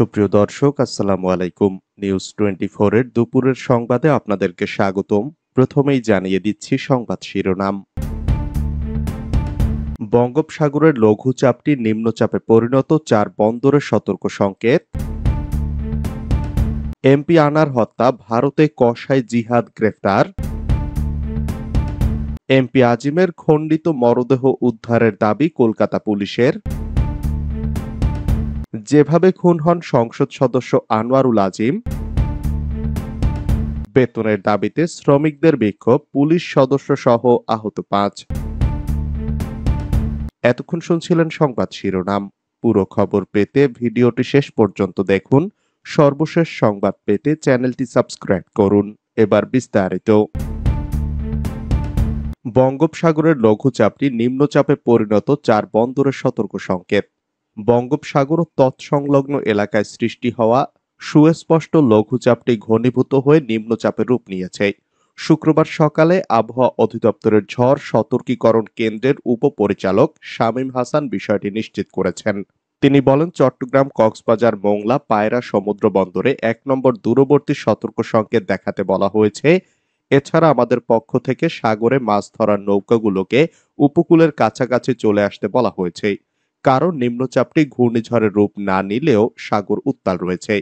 সুপ্রিয় দর্শক আসসালাম আলাইকুম নিউজ টোয়েন্টি এর দুপুরের সংবাদে আপনাদেরকে স্বাগতম প্রথমেই জানিয়ে দিচ্ছি সংবাদ শিরোনাম বঙ্গোপসাগরের লঘুচাপটি নিম্নচাপে পরিণত চার বন্দরের সতর্ক সংকেত এমপি আনার হত্যা ভারতে কষায় জিহাদ গ্রেফতার এমপি আজিমের খণ্ডিত মরদেহ উদ্ধারের দাবি কলকাতা পুলিশের যেভাবে খুন হন সংসদ সদস্য আনোয়ারুল আজিম বেতনের দাবিতে শ্রমিকদের বিক্ষোভ পুলিশ সদস্য সহ আহত পাঁচ এতক্ষণ শুনছিলেন সংবাদ শিরোনাম পুরো খবর পেতে ভিডিওটি শেষ পর্যন্ত দেখুন সর্বশেষ সংবাদ পেতে চ্যানেলটি সাবস্ক্রাইব করুন এবার বিস্তারিত বঙ্গোপসাগরের লঘুচাপটি নিম্নচাপে পরিণত চার বন্দরের সতর্ক সংকেত বঙ্গোপসাগর ও তৎসংলগ্ন এলাকায় সৃষ্টি হওয়া সুস্পষ্ট লঘুচাপটি ঘনীভূত হয়ে নিম্নচাপের রূপ নিয়েছে শুক্রবার সকালে আবহাওয়া অধিদপ্তরের ঝড় সতর্কীকরণ কেন্দ্রের উপপরিচালক শামীম হাসান বিষয়টি নিশ্চিত করেছেন তিনি বলেন চট্টগ্রাম কক্সবাজার মোংলা পায়রা সমুদ্র বন্দরে এক নম্বর দূরবর্তী সতর্ক সংকেত দেখাতে বলা হয়েছে এছাড়া আমাদের পক্ষ থেকে সাগরে মাছ ধরার নৌকাগুলোকে উপকূলের কাছাকাছি চলে আসতে বলা হয়েছে কারণ নিম্নচাপটি ঘূর্ণিঝড়ের রূপ না নিলেও সাগর উত্তাল রয়েছে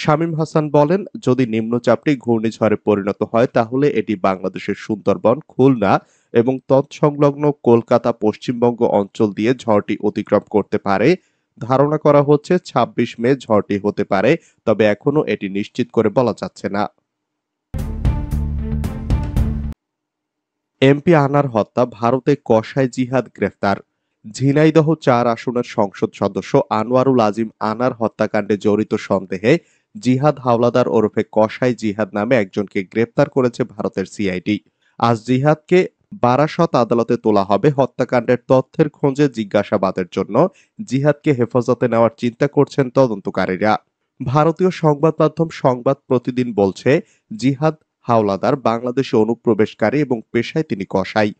শামীম হাসান বলেন যদি নিম্নচাপটি ঘূর্ণিঝড়ে পরিণত হয় তাহলে এটি বাংলাদেশের সুন্দরবন খুলনা এবং তৎসংলগ্ন কলকাতা পশ্চিমবঙ্গ অঞ্চল দিয়ে ঝড়টি অতিক্রম করতে পারে ধারণা করা হচ্ছে ২৬ মে ঝড়টি হতে পারে তবে এখনও এটি নিশ্চিত করে বলা যাচ্ছে না এমপি আনার হত্যা ভারতে কসাই জিহাদ গ্রেফতার ঝিনাইদহ চার আসনের সংসদ সদস্য আনোয়ারুল আজিম আনার হত্যাকাণ্ডে জড়িত সন্দেহে জিহাদ হাওলাদার ওরফে কসাই জিহাদ নামে একজনকে গ্রেপ্তার করেছে ভারতের সিআইডি আজ জিহাদকে বারাসত আদালতে তোলা হবে হত্যাকাণ্ডের তথ্যের খোঁজে জিজ্ঞাসাবাদের জন্য জিহাদকে হেফাজতে নেওয়ার চিন্তা করছেন তদন্তকারীরা ভারতীয় সংবাদ মাধ্যম সংবাদ প্রতিদিন বলছে জিহাদ হাওলাদার বাংলাদেশে অনুপ্রবেশকারী এবং পেশায় তিনি কসাই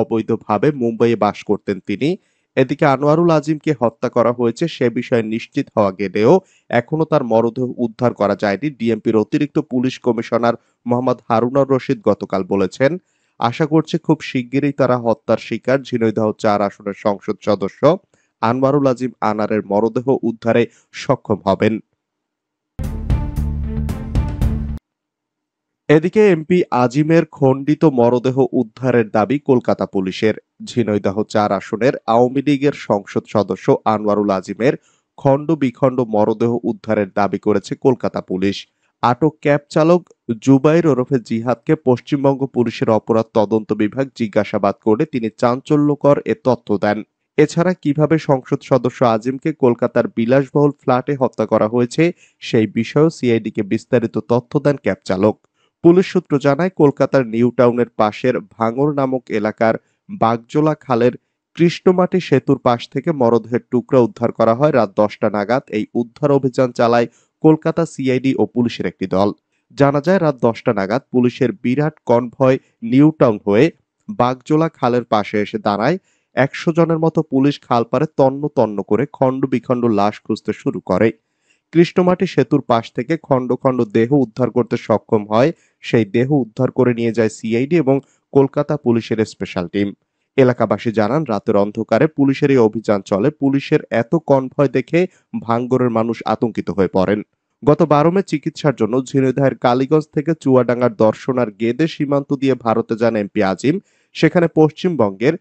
অবৈধভাবে মুম্বাইয়ে বাস করতেন তিনি এদিকে আনোয়ারুল আজিমকে হত্যা করা হয়েছে সে বিষয়ে নিশ্চিত হওয়া গেলেও এখনও তার মরদেহ উদ্ধার করা যায়নি ডিএমপির অতিরিক্ত পুলিশ কমিশনার মোহাম্মদ হারুনার রশিদ গতকাল বলেছেন আশা করছে খুব শিগগিরই তারা হত্যার শিকার ঝিনৈদহ চার আসনের সংসদ সদস্য আনোয়ারুল আজিম আনারের মরদেহ উদ্ধারে সক্ষম হবেন এদিকে এমপি আজিমের খণ্ডিত মরদেহ উদ্ধারের দাবি কলকাতা পুলিশের ঝিনৈদাহ চার আসনের আওয়ামী লীগের সংসদ সদস্য আনোয়ারুল আজিমের খণ্ড বিখণ্ড মরদেহ উদ্ধারের দাবি করেছে কলকাতা পুলিশ আটক ক্যাব চালক জুবাইর ওরফে জিহাদকে পশ্চিমবঙ্গ পুলিশের অপরাধ তদন্ত বিভাগ জিজ্ঞাসাবাদ করে তিনি চাঞ্চল্যকর এ তথ্য দেন এছাড়া কিভাবে সংসদ সদস্য আজিমকে কলকাতার বিলাসবহুল ফ্ল্যাটে হত্যা করা হয়েছে সেই বিষয়েও সিআইডিকে বিস্তারিত তথ্য দেন ক্যাব চালক পুলিশ সূত্র জানায় কলকাতার নিউ টাউনের পাশের ভাঙর নামক এলাকার বাগজোলা খালের কৃষ্ণমাটি সেতুর পাশ থেকে মরদেহের টুকরা উদ্ধার করা হয় রাত দশটা নাগাদ এই উদ্ধার অভিযান চালায় কলকাতা সিআইডি ও পুলিশের একটি দল জানা যায় রাত দশটা নাগাদ পুলিশের বিরাট কনভয় নিউ টাউন হয়ে বাগজোলা খালের পাশে এসে দাঁড়ায় একশো জনের মতো পুলিশ খাল পারে তন্ন তন্ন করে খণ্ড বিখণ্ড লাশ খুঁজতে শুরু করে কৃষ্ণমাটি সেতুর পাশ থেকে খণ্ড খণ্ড দেহ উদ্ধার করতে সক্ষম হয় সেই দেহ উদ্ধার করে নিয়ে যায় সিআইডি এবং কলকাতা পুলিশের স্পেশাল টিম এলাকাবাসী জানান রাতের অন্ধকারে পুলিশের এই অভিযান চলে পুলিশের এত কনভয় দেখে ভাঙ্গরের মানুষ আতঙ্কিত হয়ে পড়েন গত বারো মে চিকিৎসার জন্য ঝিনাইদহের কালীগঞ্জ থেকে চুয়াডাঙ্গার দর্শনার গেদে সীমান্ত দিয়ে ভারতে যান এমপি আজিম সেখানে পশ্চিমবঙ্গের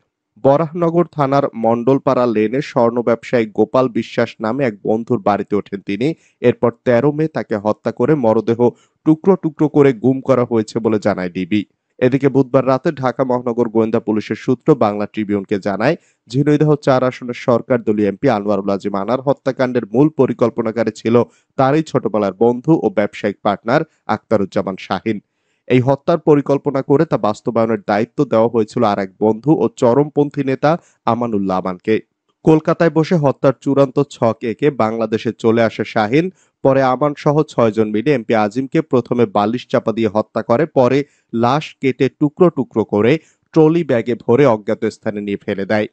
বরাহনগর থানার মণ্ডলপাড়া লেনে স্বর্ণ ব্যবসায়ী গোপাল বিশ্বাস নামে এক বন্ধুর বাড়িতে ওঠেন তিনি এরপর তেরো মে তাকে হত্যা করে মরদেহ টুকরো টুকরো করে গুম করা হয়েছে বলে জানায় ডিবি এদিকে বুধবার রাতে ঢাকা মহানগর গোয়েন্দা পুলিশের সূত্র বাংলা ট্রিবিউনকে জানায় ঝিনৈদহ চার আসনের সরকার দলীয় এমপি আনোয়ারুল আজিম আনার হত্যাকাণ্ডের মূল পরিকল্পনাকারী ছিল তারই ছোটবেলার বন্ধু ও ব্যবসায়িক পার্টনার আক্তারুজ্জামান শাহিন এই হত্যার পরিকল্পনা করে তা বাস্তবায়নের দায়িত্ব দেওয়া হয়েছিল আর এক বন্ধু ও চরমপন্থী নেতা আমানুল্লাহ আমানকে কলকাতায় বসে হত্যার চূড়ান্ত ছক এঁকে বাংলাদেশে চলে আসে শাহিন পরে আমান সহ ছয়জন মিলে এমপি আজিমকে প্রথমে বালিশ চাপা দিয়ে হত্যা করে পরে লাশ কেটে টুকরো টুকরো করে ট্রলি ব্যাগে ভরে অজ্ঞাত স্থানে নিয়ে ফেলে দেয়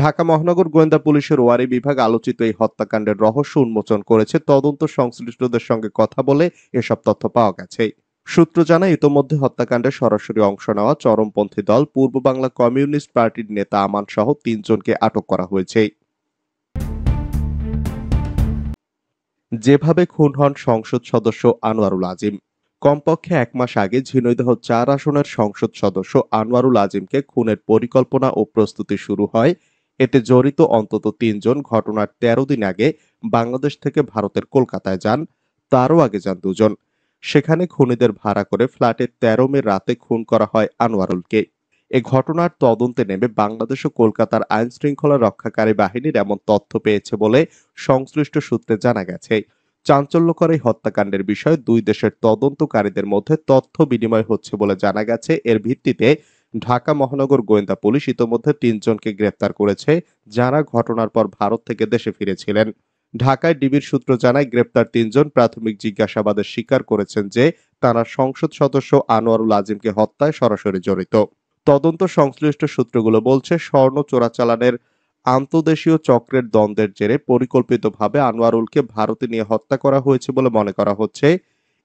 ঢাকা মহানগর গোয়েন্দা পুলিশের ওয়ারি বিভাগ আলোচিত এই হত্যাকাণ্ডের রহস্য উন্মোচন করেছে তদন্ত সংশ্লিষ্টদের সঙ্গে কথা বলে এসব তথ্য পাওয়া গেছে সূত্র জানায় ইতোমধ্যে হত্যাকাণ্ডে সরাসরি অংশ নেওয়া চরমপন্থী দল পূর্ব বাংলা কমিউনিস্ট পার্টির নেতা আমান সহ তিনজনকে আটক করা হয়েছে যেভাবে খুন হন সংসদ সদস্য আনোয়ারুল আজিম কমপক্ষে এক মাস আগে ঝিনৈদহ চার আসনের সংসদ সদস্য আনোয়ারুল আজিমকে খুনের পরিকল্পনা ও প্রস্তুতি শুরু হয় এতে জড়িত অন্তত তিনজন ঘটনার ১৩ দিন আগে বাংলাদেশ থেকে ভারতের কলকাতায় যান তারও আগে যান দুজন সেখানে খুনিদের ভাড়া করে ফ্ল্যাটের তেরো মে রাতে খুন করা হয় আনোয়ারুলকে এ ঘটনার তদন্তে নেমে বাংলাদেশ ও কলকাতার আইন শৃঙ্খলা রক্ষাকারী বাহিনীর এমন তথ্য পেয়েছে বলে সংশ্লিষ্ট সূত্রে জানা গেছে চাঞ্চল্যকর এই হত্যাকাণ্ডের বিষয়ে দুই দেশের তদন্তকারীদের মধ্যে তথ্য বিনিময় হচ্ছে বলে জানা গেছে এর ভিত্তিতে ঢাকা মহানগর গোয়েন্দা পুলিশ ইতোমধ্যে তিনজনকে গ্রেপ্তার করেছে যারা ঘটনার পর ভারত থেকে দেশে ফিরেছিলেন ঢাকায় ডিবির সূত্র জানায় গ্রেপ্তার তিনজন প্রাথমিক জিজ্ঞাসাবাদে স্বীকার করেছেন যে তারা সংসদ সদস্য আনোয়ারুল আজিমকে হত্যায় সরাসরি জড়িত তদন্ত সংশ্লিষ্ট সূত্রগুলো বলছে স্বর্ণ চোরাচালানের আন্তদেশীয় চক্রের দ্বন্দ্বের জেরে পরিকল্পিতভাবে আনোয়ারুলকে ভারতে নিয়ে হত্যা করা হয়েছে বলে মনে করা হচ্ছে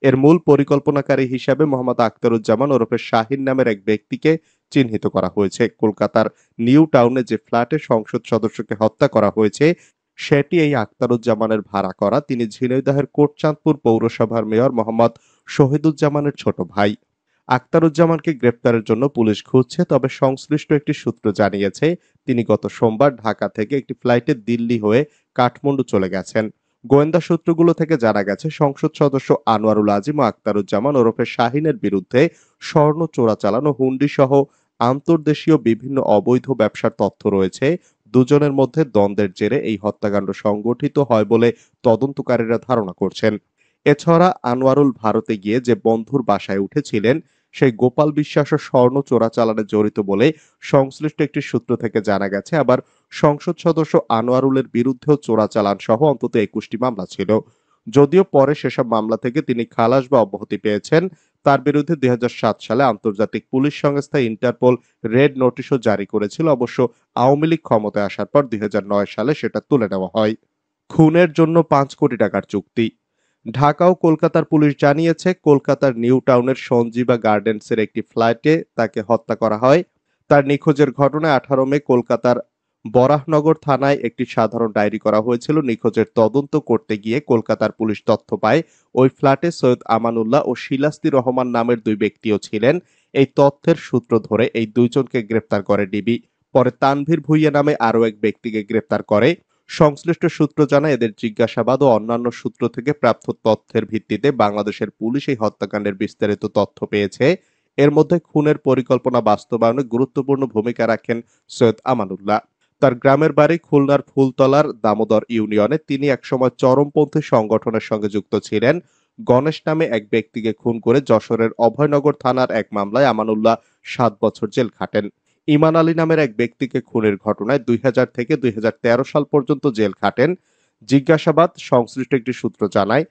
এর মূল পরিকল্পনাকারী হিসাবে মোহাম্মদ আখতারুজ্জামান ওরফে শাহিন নামের এক ব্যক্তিকে চিহ্নিত করা হয়েছে কলকাতার নিউ টাউনে যে ফ্ল্যাটে সংসদ সদস্যকে হত্যা করা হয়েছে সেটি এই আক্তারুজ্জামানের ভাড়া করা তিনি ঝিনাইদহের কোটচাঁদপুর পৌরসভার মেয়র মোহাম্মদ শহীদুজ্জামানের ছোট ভাই আক্তারুজ্জামানকে গ্রেপ্তারের জন্য পুলিশ খুঁজছে তবে সংশ্লিষ্ট একটি সূত্র জানিয়েছে তিনি গত সোমবার ঢাকা থেকে একটি ফ্লাইটে দিল্লি হয়ে কাঠমান্ডু চলে গেছেন গোয়েন্দা সূত্রগুলো থেকে জানা গেছে সংসদ সদস্য আনোয়ারুল আজিম ও আক্তারুজ্জামান ওরফে শাহিনের বিরুদ্ধে স্বর্ণ চোরাচালান ও হুন্ডি সহ আন্তর্দেশীয় বিভিন্ন অবৈধ ব্যবসার তথ্য রয়েছে দুজনের মধ্যে দ্বন্দ্বের জেরে এই হত্যাকাণ্ড সংগঠিত হয় বলে তদন্তকারীরা ধারণা করছেন এছাড়া আনোয়ারুল ভারতে গিয়ে যে বন্ধুর বাসায় উঠেছিলেন সেই গোপাল বিশ্বাস স্বর্ণ চোরাচালানে জড়িত বলে সংশ্লিষ্ট একটি সূত্র থেকে জানা গেছে আবার সংসদ সদস্য আনোয়ারুলের বিরুদ্ধেও চোরাচালান সহ অন্তত একুশটি মামলা ছিল যদিও পরে সেসব মামলা থেকে তিনি খালাস বা অব্যাহতি পেয়েছেন তার বিরুদ্ধে দুই সালে আন্তর্জাতিক পুলিশ সংস্থা ইন্টারপোল রেড নোটিশও জারি করেছিল অবশ্য আওয়ামী লীগ ক্ষমতায় আসার পর দুই সালে সেটা তুলে নেওয়া হয় খুনের জন্য পাঁচ কোটি টাকার চুক্তি ঢাকা ও কলকাতার পুলিশ জানিয়েছে কলকাতার নিউ টাউনের সঞ্জীবা গার্ডেন্সের একটি ফ্ল্যাটে তাকে হত্যা করা হয় তার নিখোঁজের ঘটনায় আঠারো মে কলকাতার বরাহনগর থানায় একটি সাধারণ ডায়েরি করা হয়েছিল নিখোঁজের তদন্ত করতে গিয়ে কলকাতার পুলিশ তথ্য পায় ওই ফ্ল্যাটে সৈয়দ আমানুল্লাহ ও শিলাস্তি রহমান নামের দুই ব্যক্তিও ছিলেন এই তথ্যের সূত্র ধরে এই দুইজনকে গ্রেপ্তার করে ডিবি পরে তানভীর ভুইয়া নামে আরও এক ব্যক্তিকে গ্রেপ্তার করে সংশ্লিষ্ট সূত্র জানায় এদের জিজ্ঞাসাবাদ ও অন্যান্য সূত্র থেকে প্রাপ্ত তথ্যের ভিত্তিতে বাংলাদেশের পুলিশ এই হত্যাকাণ্ডের বিস্তারিত তথ্য পেয়েছে এর মধ্যে খুনের পরিকল্পনা বাস্তবায়নে গুরুত্বপূর্ণ ভূমিকা রাখেন সৈয়দ আমানুল্লাহ তার গ্রামের বাড়ি খুলনার ফুলতলার দামোদর ইউনিয়নে তিনি একসময় চরমপন্থী সংগঠনের সঙ্গে যুক্ত ছিলেন গণেশ নামে এক ব্যক্তিকে খুন করে যশোরের অভয়নগর থানার এক মামলায় আমানুল্লাহ সাত বছর জেল খাটেন ইমান আলী নামের এক ব্যক্তিকে খুনের ঘটনায় দুই থেকে দুই সাল পর্যন্ত জেল খাটেন জিজ্ঞাসাবাদ সংশ্লিষ্ট একটি সূত্র জানায়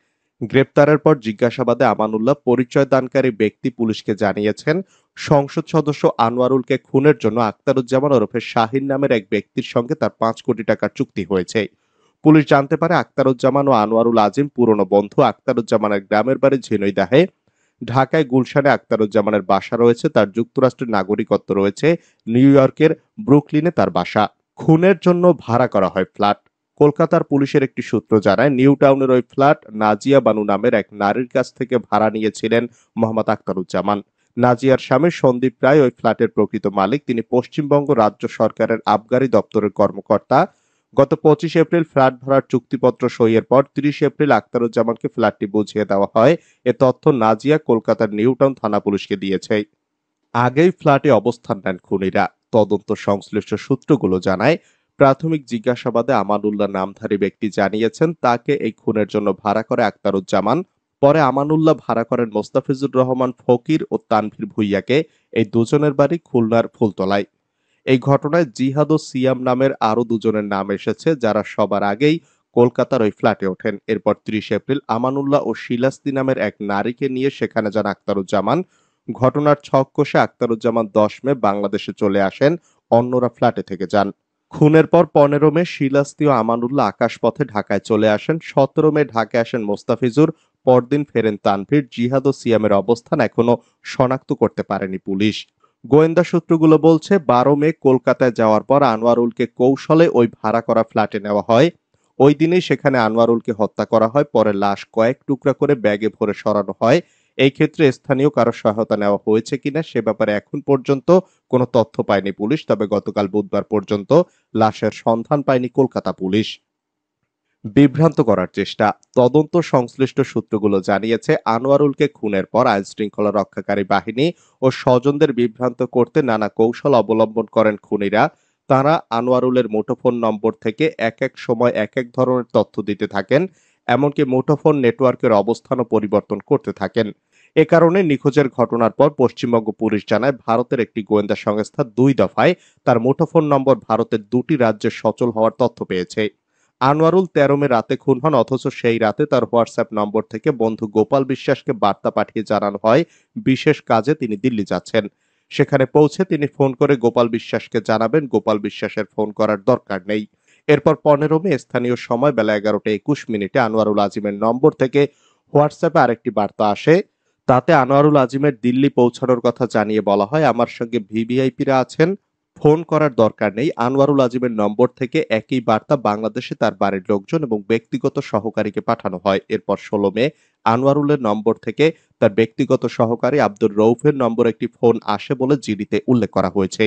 গ্রেপ্তারের পর জিজ্ঞাসাবাদে আমানুল্লাহ পরিচয় দানকারী ব্যক্তি পুলিশকে জানিয়েছেন সংসদ সদস্য আনোয়ারুলকে খুনের জন্য আক্তারুজ্জামান ওরফে শাহিন নামের এক ব্যক্তির সঙ্গে তার পাঁচ কোটি টাকার চুক্তি হয়েছে পুলিশ জানতে পারে আক্তারুজ্জামান ও আনোয়ারুল আজিম পুরনো বন্ধু আক্তারুজ্জামানের গ্রামের বাড়ি ঝিনইদাহে ঢাকায় গুলশানে আক্তারুজ্জামানের বাসা রয়েছে তার যুক্তরাষ্ট্রের নাগরিকত্ব রয়েছে নিউ ইয়র্কের ব্রুকলিনে তার বাসা খুনের জন্য ভাড়া করা হয় ফ্ল্যাট কলকাতার পুলিশের একটি সূত্র জানায় নিউ টাউনের ওই ফ্ল্যাট নাজিয়া বানু নামের এক নারীর কাছ থেকে ভাড়া নিয়েছিলেন মোহাম্মদ আক্তারুজ্জামান নাজিয়ার স্বামী সন্দীপ রায় ওই ফ্ল্যাটের প্রকৃত মালিক তিনি পশ্চিমবঙ্গ রাজ্য সরকারের আবগারি দপ্তরের কর্মকর্তা গত পঁচিশ এপ্রিল ফ্ল্যাট ভরার চুক্তিপত্র সইয়ের পর তিরিশ এপ্রিল আখতারুজ্জামানকে ফ্ল্যাটটি বুঝিয়ে দেওয়া হয় এ তথ্য নাজিয়া কলকাতার নিউটাউন থানা পুলিশকে দিয়েছে আগেই ফ্ল্যাটে অবস্থান নেন খুনিরা তদন্ত সংশ্লিষ্ট সূত্রগুলো জানায় প্রাথমিক জিজ্ঞাসাবাদে আমানুল্লাহ নামধারী ব্যক্তি জানিয়েছেন তাকে এই খুনের জন্য ভাড়া করে আখতারুজ্জামান পরে আমানুল্লাহ ভাড়া করেন মোস্তাফিজুর রহমান ফকির ও তানভীর ভুইয়াকে এই দুজনের বাড়ি খুলনার ফুলতলায় এই ঘটনায় জিহাদ ও সিয়াম নামের আরও দুজনের নাম এসেছে যারা সবার আগেই কলকাতার ওই ফ্ল্যাটে ওঠেন এরপর ত্রিশ এপ্রিল আমানুল্লাহ ও শিলাস্তি নামের এক নারীকে নিয়ে সেখানে যান আখতারুজ্জামান ঘটনার ছক কষে আখতারুজ্জামান দশ মে বাংলাদেশে চলে আসেন অন্যরা ফ্ল্যাটে থেকে যান খুনের পর পনেরো মে শিলাস্তি ও আমানুল্লাহ আকাশপথে ঢাকায় চলে আসেন সতেরো মে ঢাকায় আসেন মোস্তাফিজুর পরদিন ফেরেন তানভীর জিহাদ ও সিয়ামের অবস্থান এখনো শনাক্ত করতে পারেনি পুলিশ গোয়েন্দা সূত্রগুলো বলছে বারো মে কলকাতায় যাওয়ার পর আনোয়ারুলকে কৌশলে ওই ভাড়া করা ফ্ল্যাটে নেওয়া হয় ওই দিনে সেখানে আনোয়ারুলকে হত্যা করা হয় পরে লাশ কয়েক টুকরা করে ব্যাগে ভরে সরানো হয় এই ক্ষেত্রে স্থানীয় কারো সহায়তা নেওয়া হয়েছে কিনা সে ব্যাপারে এখন পর্যন্ত কোনো তথ্য পায়নি পুলিশ তবে গতকাল বুধবার পর্যন্ত লাশের সন্ধান পায়নি কলকাতা পুলিশ বিভ্রান্ত করার চেষ্টা তদন্ত সংশ্লিষ্ট সূত্রগুলো জানিয়েছে আনোয়ারুলকে খুনের পর আইন শৃঙ্খলা রক্ষাকারী বাহিনী ও স্বজনদের বিভ্রান্ত করতে নানা কৌশল অবলম্বন করেন খুনিরা তারা আনোয়ারুলের মুঠোফোন নম্বর থেকে এক এক সময় এক এক ধরনের তথ্য দিতে থাকেন এমনকি মুঠোফোন নেটওয়ার্কের অবস্থানও পরিবর্তন করতে থাকেন এ কারণে নিখোঁজের ঘটনার পর পশ্চিমবঙ্গ পুলিশ জানায় ভারতের একটি গোয়েন্দা সংস্থা দুই দফায় তার মুঠোফোন নম্বর ভারতের দুটি রাজ্যে সচল হওয়ার তথ্য পেয়েছে আনোয়ারুল তেরো মে রাতে খুন হন অথচ সেই রাতে তার হোয়াটসঅ্যাপ নম্বর থেকে বন্ধু গোপাল বিশ্বাসকে বার্তা পাঠিয়ে জানানো হয় বিশেষ কাজে তিনি দিল্লি যাচ্ছেন সেখানে পৌঁছে তিনি ফোন করে গোপাল বিশ্বাসকে জানাবেন গোপাল বিশ্বাসের ফোন করার দরকার নেই এরপর পনেরো মে স্থানীয় সময় বেলা এগারোটা একুশ মিনিটে আনোয়ারুল আজিমের নম্বর থেকে হোয়াটসঅ্যাপে আরেকটি বার্তা আসে তাতে আনোয়ারুল আজিমের দিল্লি পৌঁছানোর কথা জানিয়ে বলা হয় আমার সঙ্গে ভিভিআইপিরা আছেন ফোন করার দরকার নেই আনোয়ারুল আজিমের নম্বর থেকে একই বার্তা বাংলাদেশে তার বাড়ির লোকজন এবং ব্যক্তিগত সহকারীকে পাঠানো হয় এরপর ষোলো মে আনোয়ারুলের নম্বর থেকে তার ব্যক্তিগত সহকারী আব্দুর রৌফের নম্বর একটি ফোন আসে বলে জিডিতে উল্লেখ করা হয়েছে